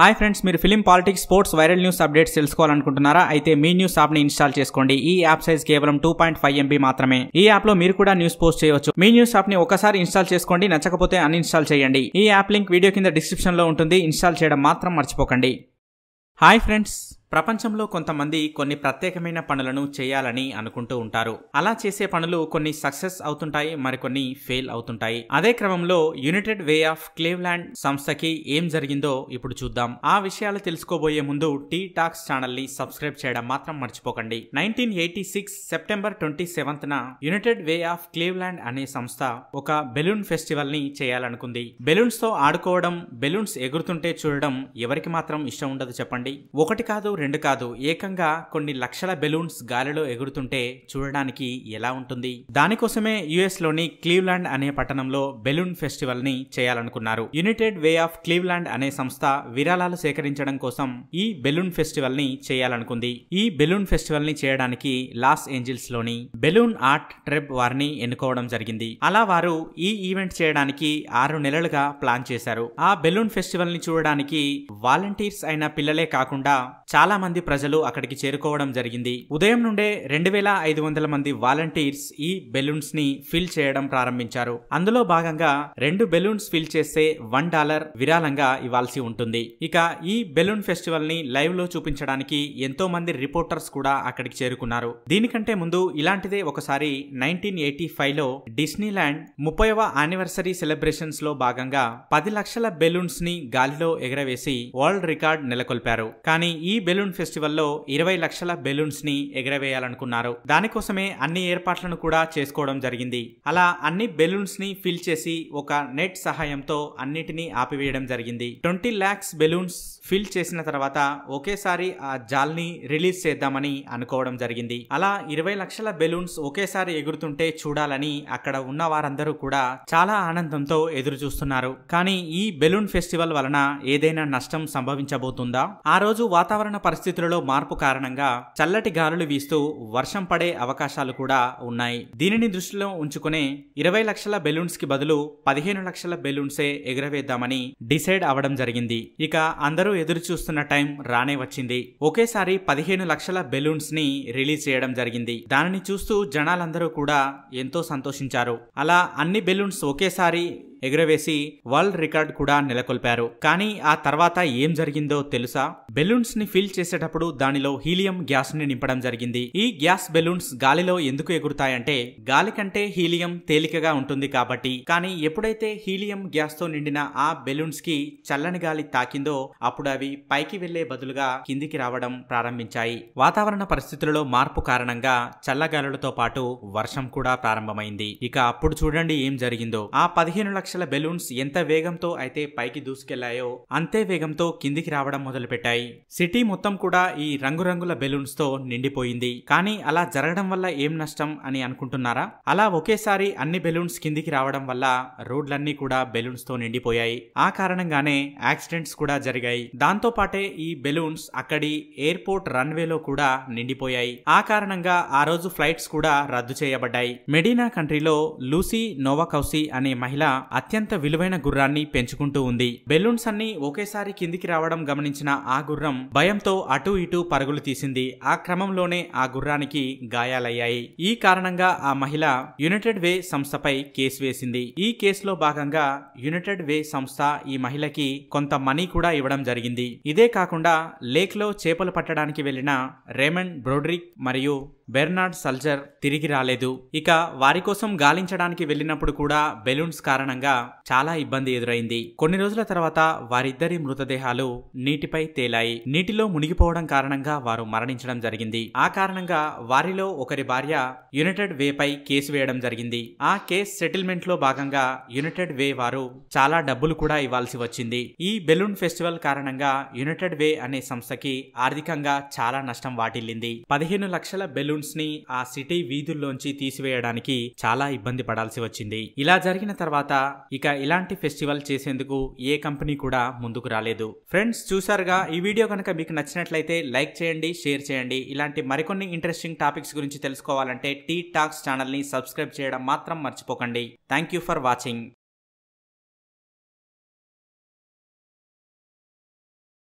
hi friends మీరు film politics sports viral news updates తెలుసుకోవాలనుకుంటున్నారా అయితే మీ న్యూస్ యాప్ ని ఇన్స్టాల్ చేసుకోండి ఈ యాప్ సైజ్ కేవలం టూ పాయింట్ ఫైవ్ ఎంబీ మాత్రమే ఈ యాప్ లో మీరు కూడా న్యూస్ పోస్ట్ చేయవచ్చు మీ న్యూస్ యాప్ ని ఒకసారి ఇన్స్టాల్ చేసుకోండి నచ్చకపోతే అన్ఇన్స్టాల్ చేయండి ఈ యాప్ లింక్ వీడియో కింద డిస్క్రిప్షన్ లో ఉంటుంది ఇన్స్టాల్ చేయడం మాత్రం మర్చిపోకండి హాయ్ ఫ్రెండ్స్ ప్రపంచంలో కొంతమంది కొన్ని ప్రత్యేకమైన పనులను చేయాలని అనుకుంటూ ఉంటారు అలా చేసే పనులు కొన్ని సక్సెస్ అవుతుంటాయి మరికొన్ని ఫెయిల్ అవుతుంటాయి అదే క్రమంలో యునైటెడ్ వే ఆఫ్ క్లీవ్లాండ్ సంస్థకి ఏం జరిగిందో ఇప్పుడు చూద్దాం ఆ విషయాలు తెలుసుకోబోయే ముందు టీ టాక్స్ ఛానల్ ని సబ్స్క్రైబ్ చేయడం మాత్రం మర్చిపోకండి nineteen eighty six September twenty సెవెంత్న యునైటెడ్ వే ఆఫ్ క్లీవ్లాండ్ అనే సంస్థ ఒక బెలూన్ ఫెస్టివల్ ని చేయాలనుకుంది బెలూన్స్ తో ఆడుకోవడం బెలూన్స్ ఎగురుతుంటే చూడడం ఎవరికి మాత్రం ఇష్టం ఉండదు చెప్పండి ఒకటి కాదు రెండు కాదు ఏకంగా కొన్ని లక్షల బెలూన్స్ గాలిలో ఎగురుతుంటే చూడడానికి ఎలా ఉంటుంది దానికోసమే యుఎస్ లోని క్లీవ్లాండ్ అనే పట్టణంలో బెలూన్ ఫెస్టివల్ ని చేయాలనుకున్నారు యునైటెడ్ వే ఆఫ్ క్లీవ్లాండ్ అనే సంస్థ విరాళాలు సేకరించడం కోసం ఈ బెలూన్ ఫెస్టివల్ ని చేయాలనుకుంది ఈ బెలూన్ ఫెస్టివల్ ని చేయడానికి లాస్ ఏంజిల్స్ లోని బెలూన్ ఆర్ట్ ట్రిప్ వారిని ఎన్నుకోవడం జరిగింది అలా వారు ఈ ఈవెంట్ చేయడానికి ఆరు నెలలుగా ప్లాన్ చేశారు ఆ బెలూన్ ఫెస్టివల్ ని చూడడానికి వాలంటీర్స్ అయిన పిల్లలే కాకుండా చాలా మంది ప్రజలు అక్కడికి చేరుకోవడం జరిగింది ఉదయం నుండే రెండు వేల ఐదు వందల మంది వాలంటీర్స్ ఈ బెలూన్స్ ని ఫిల్ చేయడం ప్రారంభించారు అందులో భాగంగా రెండు బెలూన్స్ ఫిల్ చేస్తే వన్ డాలర్ విరాళంగా ఇవ్వాల్సి ఉంటుంది ఇక ఈ బెలూన్ ఫెస్టివల్ ని లైవ్ లో చూపించడానికి ఎంతో మంది రిపోర్టర్స్ కూడా అక్కడికి చేరుకున్నారు దీనికంటే ముందు ఇలాంటిదే ఒకసారి నైన్టీన్ ఎయిటీ ఫైవ్ లో డిస్నీ ల్యాండ్ ముప్పైవ ఆనివర్సరీ సెలబ్రేషన్స్ లో భాగంగా పది లక్షల బెలూన్స్ ని గాలిలో ఎగరవేసి వరల్డ్ రికార్డ్ నెలకొల్పారు కానీ ఈ ఈ బెలూన్ ఫెస్టివల్లో ఇరవై లక్షల బెలూన్స్ ని ఎగరవేయాలనుకున్నారు దానికోసమే అన్ని ఏర్పాట్లను కూడా చేసుకోవడం జరిగింది అలా అన్ని బెలూన్స్ ని ఫిల్ చేసి ఒక నెట్ సహాయంతో అన్నిటినీ ఆపివేయడం జరిగింది ట్వంటీ ల్యాక్స్ బెలూన్స్ ఫిల్ చేసిన తర్వాత ఒకేసారి ఆ జాల్ని రిలీజ్ చేద్దామని అనుకోవడం జరిగింది అలా ఇరవై లక్షల బెలూన్స్ ఒకేసారి ఎగురుతుంటే చూడాలని అక్కడ ఉన్న వారందరూ కూడా చాలా ఆనందంతో ఎదురు చూస్తున్నారు కానీ ఈ బెలూన్ ఫెస్టివల్ వలన ఏదైనా నష్టం సంభవించబోతుందా ఆ రోజు వాతావరణం వాతావరణ పరిస్థితులలో మార్పు కారణంగా చల్లటి గాలులు వీస్తూ వర్షం పడే అవకాశాలు కూడా ఉన్నాయి దీనిని దృష్టిలో ఉంచుకునే ఇరవై లక్షల బెలూన్స్ కి బదులు పదిహేను లక్షల బెలూన్సే ఎగురవేద్దామని డిసైడ్ అవడం జరిగింది ఇక అందరూ ఎదురు చూస్తున్న టైం రానే వచ్చింది ఒకేసారి పదిహేను లక్షల బెలూన్స్ ని రిలీజ్ చేయడం జరిగింది దానిని చూస్తూ జనాలందరూ కూడా ఎంతో సంతోషించారు అలా అన్ని బెలూన్స్ ఒకేసారి ఎగురవేసి వరల్డ్ రికార్డ్ కూడా నెలకొల్పారు కానీ ఆ తర్వాత ఏం జరిగిందో తెలుసా బెలూన్స్ ని ఫిల్ చేసేటప్పుడు దానిలో హీలియం గ్యాస్ ని నింపడం జరిగింది ఈ గ్యాస్ బెలూన్స్ గాలిలో ఎందుకు ఎగురుతాయంటే గాలి కంటే హీలియం తేలికగా ఉంటుంది కాబట్టి కానీ ఎప్పుడైతే హీలియం గ్యాస్ తో నిండిన ఆ బెలూన్స్ కి చల్లని గాలి తాకిందో అప్పుడు అవి పైకి వెళ్లే బదులుగా కిందికి రావడం ప్రారంభించాయి వాతావరణ పరిస్థితులలో మార్పు కారణంగా చల్లగాలులతో పాటు వర్షం కూడా ప్రారంభమైంది ఇక అప్పుడు చూడండి ఏం జరిగిందో ఆ పదిహేను లక్షల బెలూన్స్ ఎంత వేగంతో అయితే పైకి దూసుకెళ్లాయో అంతే వేగంతో కిందికి రావడం మొదలుపెట్టాయి సిటీ మొత్తం కూడా ఈ రంగురంగుల బెలూన్స్ తో నిండిపోయింది కానీ అలా జరగడం వల్ల ఏం నష్టం అని అనుకుంటున్నారా అలా ఒకేసారి అన్ని బెలూన్స్ కిందికి రావడం వల్ల రోడ్లన్నీ కూడా బెలూన్స్ తో నిండిపోయాయి ఆ కారణంగానే యాక్సిడెంట్స్ కూడా జరిగాయి దాంతో పాటే ఈ బెలూన్స్ అక్కడి ఎయిర్పోర్ట్ రన్వేలో కూడా నిండిపోయాయి ఆ కారణంగా ఆ రోజు ఫ్లైట్స్ కూడా రద్దు చేయబడ్డాయి మెడినా కంట్రీలో లూసీ నోవాకౌసి అనే మహిళ అత్యంత విలువైన గుర్రాన్ని పెంచుకుంటూ ఉంది బెలూన్స్ అన్ని ఒకేసారి కిందికి రావడం గమనించిన ఆ గుర్రం భయంతో అటూ ఇటూ పరుగులు తీసింది ఆ క్రమంలోనే ఆ గుర్రానికి గాయాలయ్యాయి ఈ కారణంగా ఆ మహిళ యునైటెడ్ వే సంస్థపై కేసు వేసింది ఈ కేసులో భాగంగా యునైటెడ్ వే సంస్థ ఈ మహిళకి కొంత మనీ కూడా ఇవ్వడం జరిగింది ఇదే కాకుండా లేక్లో చేపలు పట్టడానికి వెళ్లిన రేమండ్ బ్రోడ్రిక్ మరియు బెర్నార్డ్ సల్జర్ తిరిగి రాలేదు ఇక వారి కోసం గాలించడానికి వెళ్ళినప్పుడు కూడా బెలూన్స్ కారణంగా చాలా ఇబ్బంది ఎదురైంది కొన్ని రోజుల తర్వాత వారిద్దరి మృతదేహాలు నీటిపై తేలాయి నీటిలో మునిగిపోవడం కారణంగా వారు మరణించడం జరిగింది ఆ కారణంగా వారిలో ఒకరి భార్య యునైటెడ్ వే పై కేసు వేయడం జరిగింది ఆ కేసు సెటిల్మెంట్ లో భాగంగా యునైటెడ్ వే వారు చాలా డబ్బులు కూడా ఇవ్వాల్సి వచ్చింది ఈ బెలూన్ ఫెస్టివల్ కారణంగా యునైటెడ్ వే అనే సంస్థకి ఆర్థికంగా చాలా నష్టం వాటిల్లింది పదిహేను లక్షల బెలూన్ ని ఆ సిటీ వీధుల్లోంచి తీసివేయడానికి చాలా ఇబ్బంది పడాల్సి వచ్చింది ఇలా జరిగిన తర్వాత ఇక ఇలాంటి ఫెస్టివల్ చేసేందుకు ఏ కంపెనీ కూడా ముందుకు రాలేదు ఫ్రెండ్స్ చూసారుగా ఈ వీడియో కనుక మీకు నచ్చినట్లయితే లైక్ చేయండి షేర్ చేయండి ఇలాంటి మరికొన్ని ఇంట్రెస్టింగ్ టాపిక్స్ గురించి తెలుసుకోవాలంటే టీ టాక్స్ ఛానల్ని సబ్స్క్రైబ్ చేయడం మాత్రం మర్చిపోకండి థ్యాంక్ యూ ఫర్ వాచింగ్